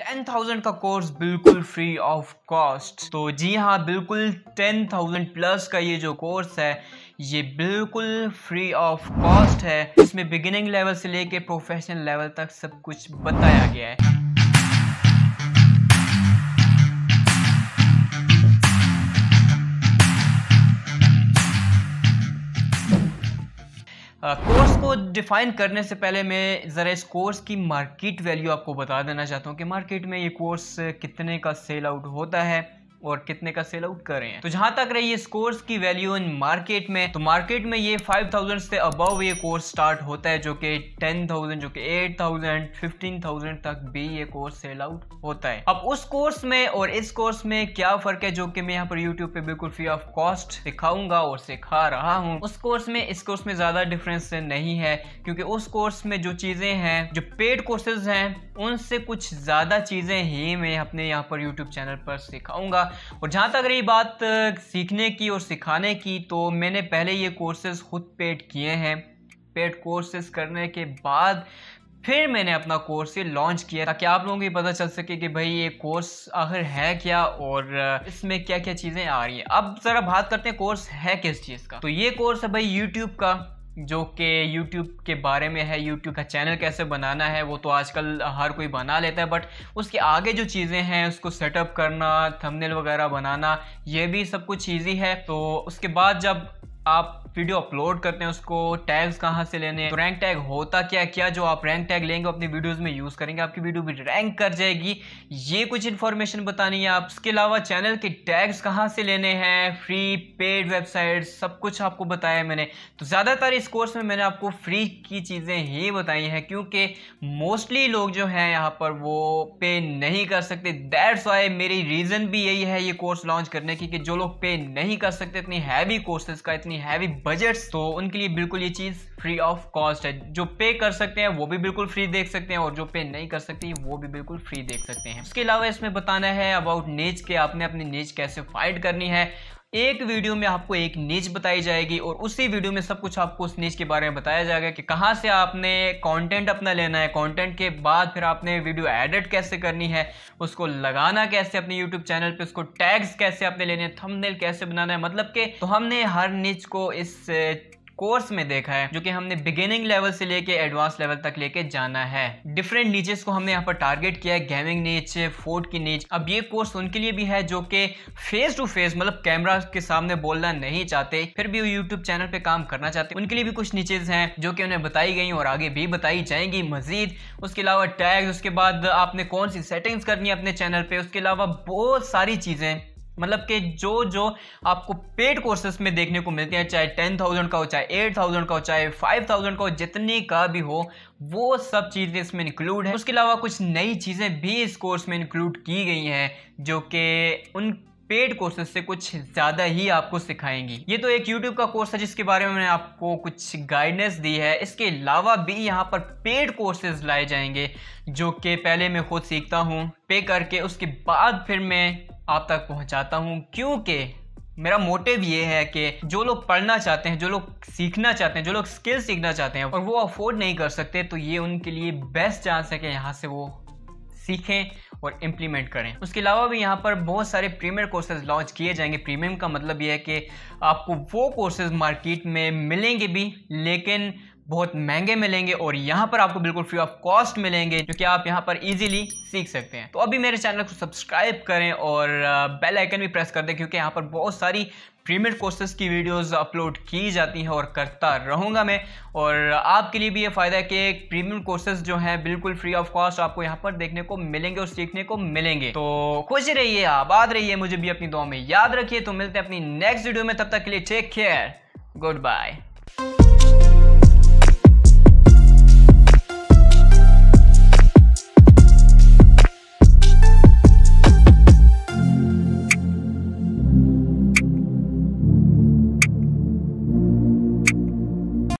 ten thousand का course बिल्कुल free of cost तो जी हाँ बिल्कुल टेन थाउजेंड प्लस का ये जो कोर्स है ये बिल्कुल फ्री ऑफ कॉस्ट है इसमें बिगिनिंग लेवल से लेके प्रोफेशनल लेवल तक सब कुछ बताया गया है डिफ़ाइन करने से पहले मैं ज़रा इस कोर्स की मार्केट वैल्यू आपको बता देना चाहता हूँ कि मार्केट में ये कोर्स कितने का सेल आउट होता है और कितने का सेल आउट कर रहे हैं तो जहां तक रही है कोर्स की वैल्यू इन मार्केट में तो मार्केट में ये 5000 से अबव ये कोर्स स्टार्ट होता है जो कि 10000 जो कि 8000 15000 तक भी ये कोर्स सेल आउट होता है अब उस कोर्स में और इस कोर्स में क्या फर्क है जो कि मैं यहाँ पर यूट्यूब पे बिल्कुल फ्री ऑफ कॉस्ट सिखाऊंगा और सिखा रहा हूँ उस कोर्स में इस कोर्स में ज्यादा डिफरेंस नहीं है क्योंकि उस कोर्स में जो चीजें हैं जो पेड कोर्सेज हैं उनसे कुछ ज्यादा चीजें ही मैं अपने यहाँ पर यूट्यूब चैनल पर सिखाऊंगा और जहाँ तक रही बात सीखने की और सिखाने की तो मैंने पहले ये कोर्सेज खुद पेड किए हैं पेड कोर्सेज करने के बाद फिर मैंने अपना कोर्स ये लॉन्च किया ताकि आप लोगों को पता चल सके कि भाई ये कोर्स आखिर है क्या और इसमें क्या क्या चीज़ें आ रही हैं अब ज़रा बात करते हैं कोर्स है किस चीज़ का तो ये कोर्स है भाई यूट्यूब का जो कि यूट्यूब के बारे में है यूट्यूब का चैनल कैसे बनाना है वो तो आजकल हर कोई बना लेता है बट उसके आगे जो चीज़ें हैं उसको सेटअप करना थंबनेल वगैरह बनाना ये भी सब कुछ चीज़ ही है तो उसके बाद जब आप वीडियो अपलोड करते हैं उसको टैग्स कहाँ से लेने तो रैंक टैग होता क्या क्या जो आप रैंक टैग लेंगे अपनी वीडियोस में यूज़ करेंगे आपकी वीडियो भी रैंक कर जाएगी ये कुछ इन्फॉर्मेशन बतानी है आप इसके अलावा चैनल के टैग्स कहाँ से लेने हैं फ्री पेड वेबसाइट सब कुछ आपको बताया है मैंने तो ज़्यादातर इस कोर्स में मैंने आपको फ्री की चीज़ें ही बताई हैं क्योंकि मोस्टली लोग जो हैं यहाँ पर वो पे नहीं कर सकते दैट्स वाई मेरी रीज़न भी यही है ये कोर्स लॉन्च करने की कि जो लोग पे नहीं कर सकते इतनी हैवी कोर्सेज का इतनी हैवी बजट्स तो उनके लिए बिल्कुल ये चीज़ फ्री ऑफ कॉस्ट है जो पे कर सकते हैं वो भी बिल्कुल फ्री देख सकते हैं और जो पे नहीं कर सकते वो भी बिल्कुल फ्री देख सकते हैं उसके अलावा इसमें बताना है अबाउट नेच के आपने अपनी नेच कैसे फाइट करनी है एक वीडियो में आपको एक नीच बताई जाएगी और उसी वीडियो में सब कुछ आपको उस नीच के बारे में बताया जाएगा कि कहाँ से आपने कंटेंट अपना लेना है कंटेंट के बाद फिर आपने वीडियो एडिट कैसे करनी है उसको लगाना कैसे अपने यूट्यूब चैनल पे उसको टैग्स कैसे आपने लेने हैं थंबनेल कैसे बनाना है मतलब कि तो हमने हर नीच को इस कोर्स में देखा है जो कि हमने बिगिनिंग लेवल से लेके एडवांस लेवल तक लेके जाना है डिफरेंट नीचेस को हमने यहाँ पर टारगेट किया है गेमिंग नीच फोर्ट की नीच अब ये कोर्स उनके लिए भी है जो कि फेस टू फेस मतलब कैमरा के सामने बोलना नहीं चाहते फिर भी वो यूट्यूब चैनल पे काम करना चाहते उनके लिए भी कुछ नीचेज हैं जो कि उन्हें बताई गई और आगे भी बताई जाएंगी मजीद उसके अलावा टैग उसके बाद आपने कौन सी सेटिंग्स करनी है अपने चैनल पे उसके अलावा बहुत सारी चीजें मतलब कि जो जो आपको पेड कोर्सेस में देखने को मिलते हैं चाहे टेन थाउजेंड का हो चाहे एट थाउजेंड का हो चाहे फाइव थाउजेंड का हो जितने का भी हो वो सब चीज़ें इसमें इंक्लूड है उसके अलावा कुछ नई चीज़ें भी इस कोर्स में इंक्लूड की गई हैं जो कि उन पेड कोर्सेज से कुछ ज़्यादा ही आपको सिखाएंगी ये तो एक YouTube का कोर्स है जिसके बारे में मैंने आपको कुछ गाइडेंस दी है इसके अलावा भी यहाँ पर पेड कोर्सेज लाए जाएंगे जो कि पहले मैं खुद सीखता हूँ पे करके उसके बाद फिर मैं आप तक पहुंचाता हूं क्योंकि मेरा मोटिव ये है कि जो लोग पढ़ना चाहते हैं जो लोग सीखना चाहते हैं जो लोग स्किल सीखना चाहते हैं और वो अफोर्ड नहीं कर सकते तो ये उनके लिए बेस्ट चांस है कि यहाँ से वो सीखें और इम्प्लीमेंट करें उसके अलावा भी यहाँ पर बहुत सारे प्रीमियर कोर्सेज लॉन्च किए जाएंगे प्रीमियम का मतलब ये है कि आपको वो कोर्सेज मार्केट में मिलेंगे भी लेकिन बहुत महंगे मिलेंगे और यहाँ पर आपको बिल्कुल फ्री ऑफ कॉस्ट मिलेंगे जो कि आप यहाँ पर इजीली सीख सकते हैं तो अभी मेरे चैनल को सब्सक्राइब करें और बेल आइकन भी प्रेस कर दें क्योंकि यहाँ पर बहुत सारी प्रीमियर कोर्सेज की वीडियोस अपलोड की जाती हैं और करता रहूँगा मैं और आपके लिए भी ये फ़ायदा है कि प्रीमियम कोर्सेज जो हैं बिल्कुल फ्री ऑफ कॉस्ट आपको यहाँ पर देखने को मिलेंगे और सीखने को मिलेंगे तो खुश रहिए आबाद रहिए मुझे भी अपनी दुआ में याद रखिए तो मिलते हैं अपनी नेक्स्ट वीडियो में तब तक के लिए टेक केयर गुड बाय